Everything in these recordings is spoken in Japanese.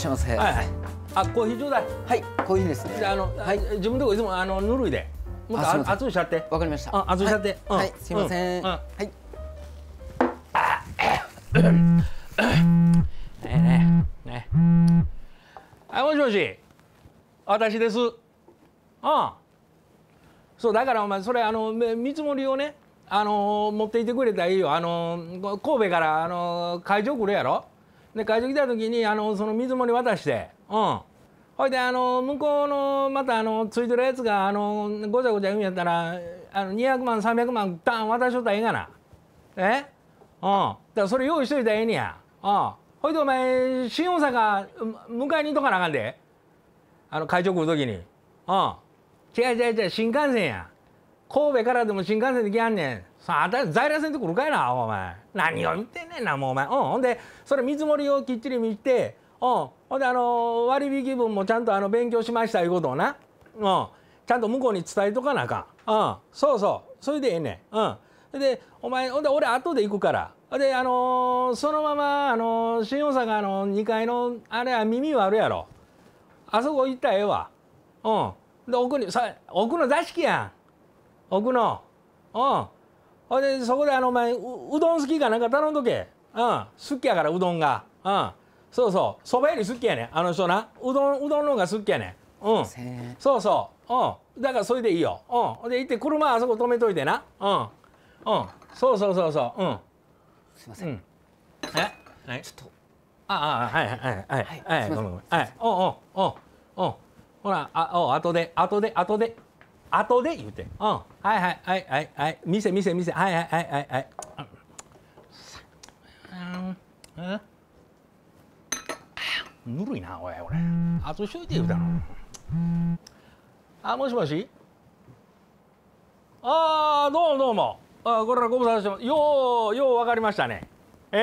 しゃいませ。はい、あ、コーヒーちょうだい。はい、コーヒーですね。あの、はい、自分のとこいつもあのぬるいで。もっと熱いしちゃって。わかりました。あ、熱いしちゃって。はい、すみません。はい。あ、ねえねえねえ。はい、もしもし。私です。ああ。そうだからお前それあの見積もりをねあの持っていてくれたらいいよあの神戸からあの会場来るやろで会場来た時にあのその水り渡してうんほいであの向こうのまたあのついてるやつがあのごちゃごちゃ言うんやったらあの200万300万ダン渡しとったらええがなえうんだそれ用意しといたらええねやうんほいでお前新大阪迎えに行っとかなあかんであの会長来る時にうん違う違う違う新幹線や神戸からでも新幹線で来はんねんさあ在来線で来るかいなお前何を言ってんねんなもうお前、うん、ほんでそれ見積もりをきっちり見て、うん、ほんであの割引分もちゃんとあの勉強しましたいうことをな、うん、ちゃんと向こうに伝えとかなあかん、うん、そうそうそれでええねん、うん、でお前ほんで俺後で行くからであのー、そのまま、あのー、新大阪の2階のあれは耳悪やろあそこ行ったらええわうんで奥にさ奥の座敷やん奥のうんほいでそこであのお前うどん好きかなんか頼んどけ、うん、好きやからうどんが、うん、そうそうそばより好きやねあの人なうどんうどんの方が好きやねうん、そうそううんだからそれでいいよ、うん、で行って車あそこ止めといてなうんうんそうそうそうそううんすいません、うん、え、はい、ちょっとああはいはいはいはいはいごめんごめんはいおおおほらあお後で後で後で後で言うてうんはいはいはいはいはい店店店はいはいはいはいはいうんぬるいなおい俺後しといて言うたのあもしもしああどうもどうもあこれはご無沙汰してますようよう分かりましたね え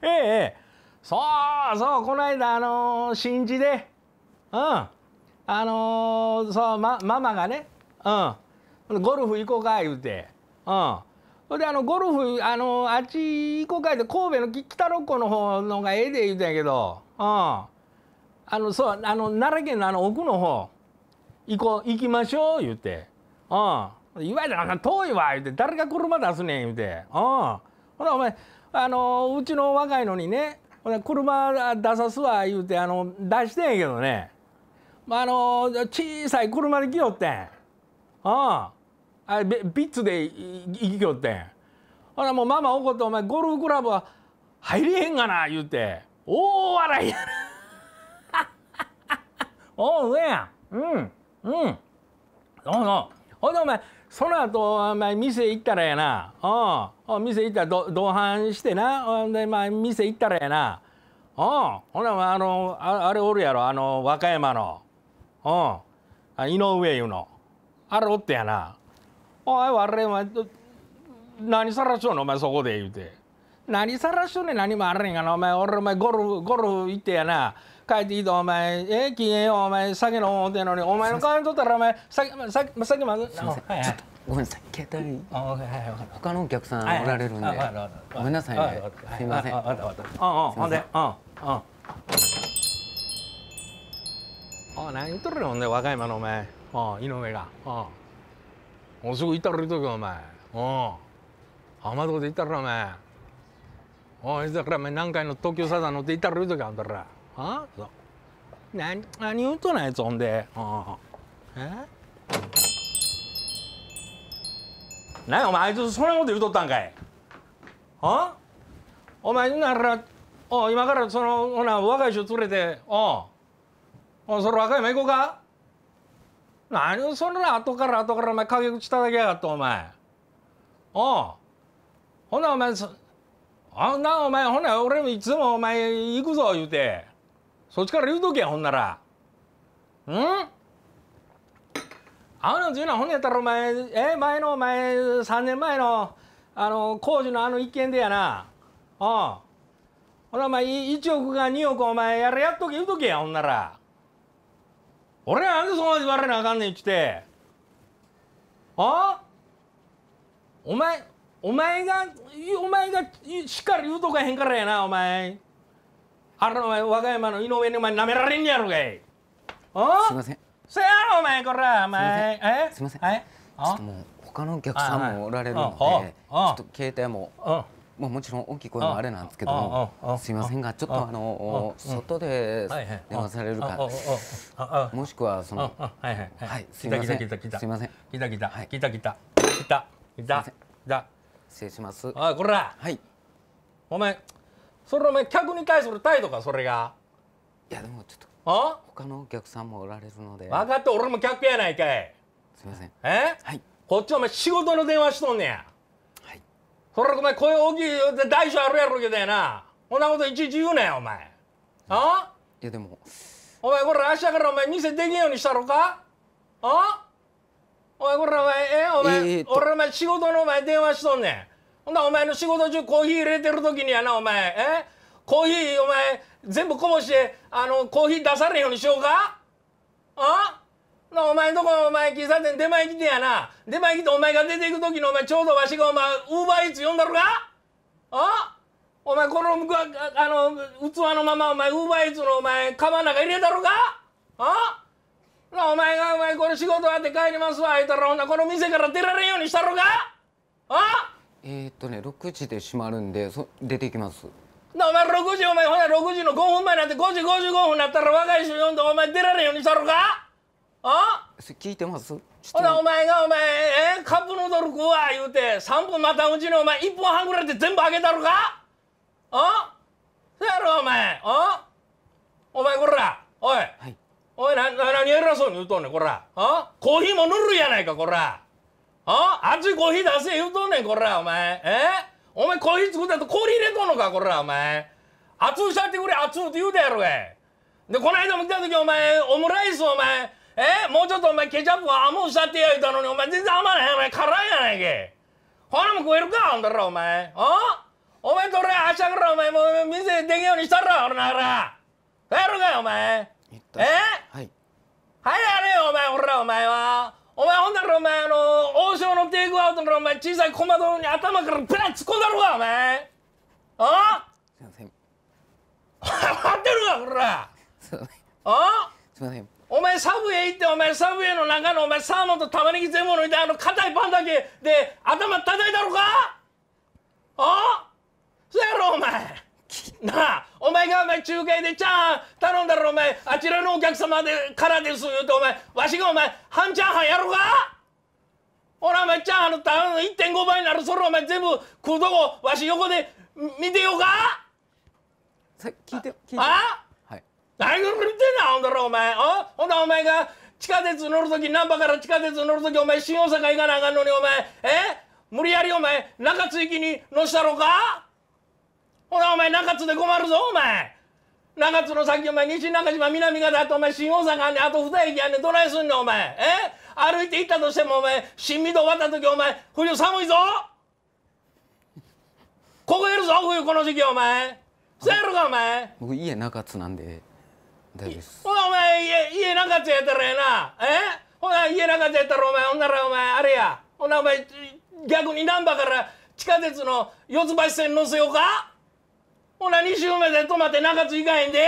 えええそうそうこの間あのー、新地でうんあのー、そう、ま、ママがね、うん、ゴルフ行こうか言うて、うん、ほんであのゴルフ、あのー、あっち行こうか言うて神戸の北六甲の方のがええで言うてんやけど、うん、あのそうあの奈良県のあの奥の方行こう行きましょう言うて、うん、いわゆる遠いわ言うて誰が車出すねん言うて、うん、ほらお前あのー、うちの若いのにね車出さすわ言うてあの出してんやけどねまあ、あの小さい車で来よってんああビッツで行きよってんほらもうママ怒って「お前ゴルフクラブは入れへんがな」言うて大笑いや おうそやうんうんどうぞうほんでお前その後お前店行ったらやなうん店行ったら同伴してなほんでまあ店行ったらやなうんほならあのああれおるやろあの和歌山の。うん井上いうのあれおってやなおい悪いお前何さらしょうのお前そこで言うて何さらしょうね何もあれんがなお前俺お前ゴルフゴルフ行ってやな帰っていいと、お前ええ禁えよお前酒飲もうてんのにお前の金取ったらお前酒酒酒まずごめんなさい携帯他のお客さんおられるんでごめんなさいねすいませんああんあ何言っとるねほん若い間のお前お井上がおもすぐ行ったら言うとけお前ああ浜とで行ったらお前おいだからお前何回の東京サザン乗って行ったら言うとけあんたらあそう何何言うとないやつほんでおえ何お前あいつそんなこと言うとったんかいあお前ならお今からそのほな若い人連れておうおそれ若い前行こうか何をそんな後から後からお前陰口叩きやがったお前おうほなお前あんなお前ほな俺もいつもお前行くぞ言うてそっちから言うとけほんならうんあの自由なほんやったらお前え前のお前3年前のあの工事のあの一件でやなうほなお前1億か2億お前やれやっとけ言うとけやほんなら俺なんでそんな言われなあかんねん来てあお前お前がお前がしっかり言うとかへんからやなお前あれお前和歌山の井上にお前なめられんやろかいあすいませんせやろお前こらお前えすいませんはいちょっともう他のお客さんもおられるのでちょっと携帯もうんまあ、もちろん大きい声もあれなんですけどもすいませんがちょっとあの外で電話されるかもしくはそのはいすいませんすいません来た来た来た来た来た来た来た失礼しますあこらはいお前それお前客に対する態度かそれがいやでもちょっとあ他のお客さんもおられるので分かって俺も客やないかいすいませんえはいこっちお前仕事の電話しとんねやこらお前声大きい大小あるやろけどやなこんなこといちいち言うなよお前あいやでもお前これ明日からお前店できんようにしたろかあお前これお前えお前、えー、俺お前仕事のお前電話しとんねんほんだお前の仕事中コーヒー入れてる時にやなお前えコーヒーお前全部こぼしてあのコーヒー出されんようにしようかあお前んとこお前喫茶店出前来てやな出前来てお前が出ていく時のお前ちょうどわしがお前ウーバーイーツ呼んだろかあお前このあの器のままお前ウーバーイーツのお前カバンなんか入れたろかあお前がお前これ仕事終わって帰りますわ言うたらほんなこの店から出られんようにしたろかあえー、っとね6時で閉まるんでそ出ていきますなお前6時お前ほな6時の5分前になって5時55分になったら若い人呼んでお前出られんようにしたろかあ聞いてますほらお前がお前えカップヌードル食うわ言うて3分またうちのお前1分半ぐらいで全部あげたろかあそやろお前あお前こらおい、はい、おいなな何偉そうに言うとんねんこらあコーヒーもぬるいやないかこらあ熱いコーヒー出せ言うとんねんこらお前えお前コーヒー作ったと氷入れとんのかこらお前熱うしゃってくれ熱うって言うたやろがでこの間も来た時お前オムライスお前えもうちょっとお前ケチャップは甘うしたってや言うたのにお前全然甘ないお前辛いやないけほなも食えるかほんだろお前あお前と俺はしゃからお前もう店でけようにしたら俺なら帰るかよお前えはいはいやれよお前ほらお前はお前ほんだろお前あの王将のテイクアウトのお前小さい小窓に頭からプラッ突っ込んだろかお前あすいません分か ってるかほらあすいませんお前サブウェイ行ってお前サブウェイの中のお前サーモンと玉ねぎ全部抜いてあの硬いパンだけで頭叩いたろかあそやろお前なあお前がお前中継でチャーハン頼んだろお前あちらのお客様でからです言うてお前わしがお前半チャーハンやろうかほらお前チャーハンの頼むの1.5倍になるそれお前全部食うとこわし横で見てようかさ聞いて聞いてあ何が言ってんなほんだらお前あほんだお前が地下鉄乗る時難波から地下鉄乗る時お前新大阪行かなあかんのにお前え無理やりお前中津行きに乗したろかほらお前中津で困るぞお前中津の先お前西中島南方あとお前新大阪あんねあと二駅あんねどないすんねんお前え歩いて行ったとしてもお前新緑終わった時お前冬寒いぞ凍えるぞ冬この時期お前そうやろかお前僕家中津なんで大丈夫ですほなお前家家なかやったらやなえほな家なかっやったらお前ほんならお前あれやほなお前逆に難波から地下鉄の四つ橋線乗せようかほな2周目で止まって中津行かへんで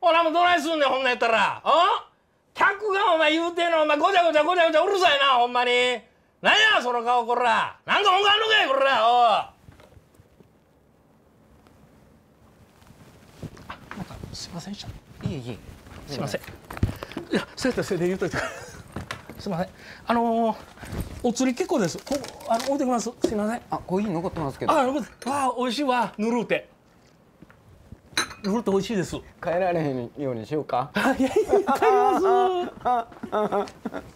ほなもうどないすんねんほんなやったらあ客がお前言うてんのお前ごちゃごちゃごちゃごちゃうるさいなほんまになんやその顔こらなんか文があんのかいこらおかすいませんでしたいえいえすいませんいやそうやったせいで言うといて すいませんあのー、お釣り結構ですこあの置いてきますすいませんあコーヒー残ってますけどあ残っわあ美味しいわぬるうてぬるうて美味しいです帰られへんようにしようかいやいや帰ります